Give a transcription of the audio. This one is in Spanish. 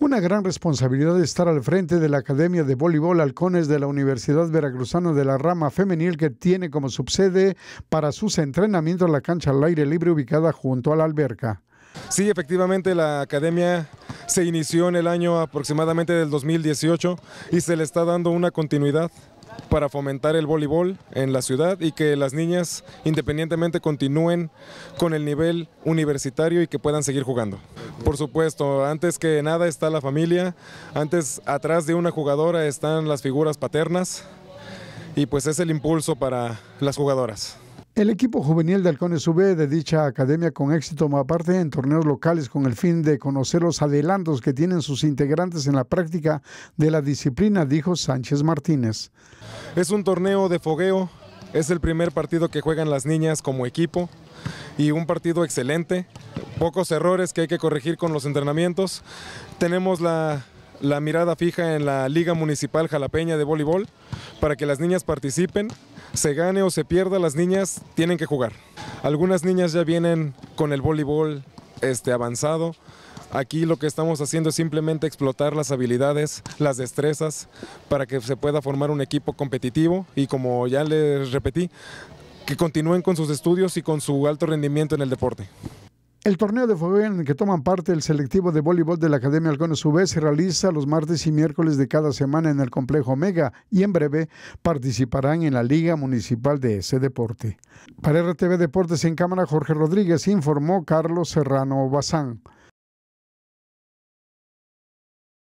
Una gran responsabilidad de estar al frente de la Academia de Voleibol Halcones de la Universidad Veracruzana de la Rama Femenil que tiene como subsede para sus entrenamientos la cancha al aire libre ubicada junto a la alberca. Sí, efectivamente la academia se inició en el año aproximadamente del 2018 y se le está dando una continuidad para fomentar el voleibol en la ciudad y que las niñas independientemente continúen con el nivel universitario y que puedan seguir jugando. Por supuesto, antes que nada está la familia, antes atrás de una jugadora están las figuras paternas y pues es el impulso para las jugadoras. El equipo juvenil de Halcones UB de dicha academia con éxito toma parte en torneos locales con el fin de conocer los adelantos que tienen sus integrantes en la práctica de la disciplina, dijo Sánchez Martínez. Es un torneo de fogueo, es el primer partido que juegan las niñas como equipo y un partido excelente, pocos errores que hay que corregir con los entrenamientos. Tenemos la la mirada fija en la Liga Municipal Jalapeña de Voleibol para que las niñas participen. Se gane o se pierda, las niñas tienen que jugar. Algunas niñas ya vienen con el voleibol este, avanzado. Aquí lo que estamos haciendo es simplemente explotar las habilidades, las destrezas, para que se pueda formar un equipo competitivo y como ya les repetí, que continúen con sus estudios y con su alto rendimiento en el deporte. El torneo de fútbol en el que toman parte el selectivo de voleibol de la Academia su UB se realiza los martes y miércoles de cada semana en el complejo Omega y en breve participarán en la Liga Municipal de ese deporte. Para RTV Deportes en Cámara, Jorge Rodríguez informó Carlos Serrano Bazán.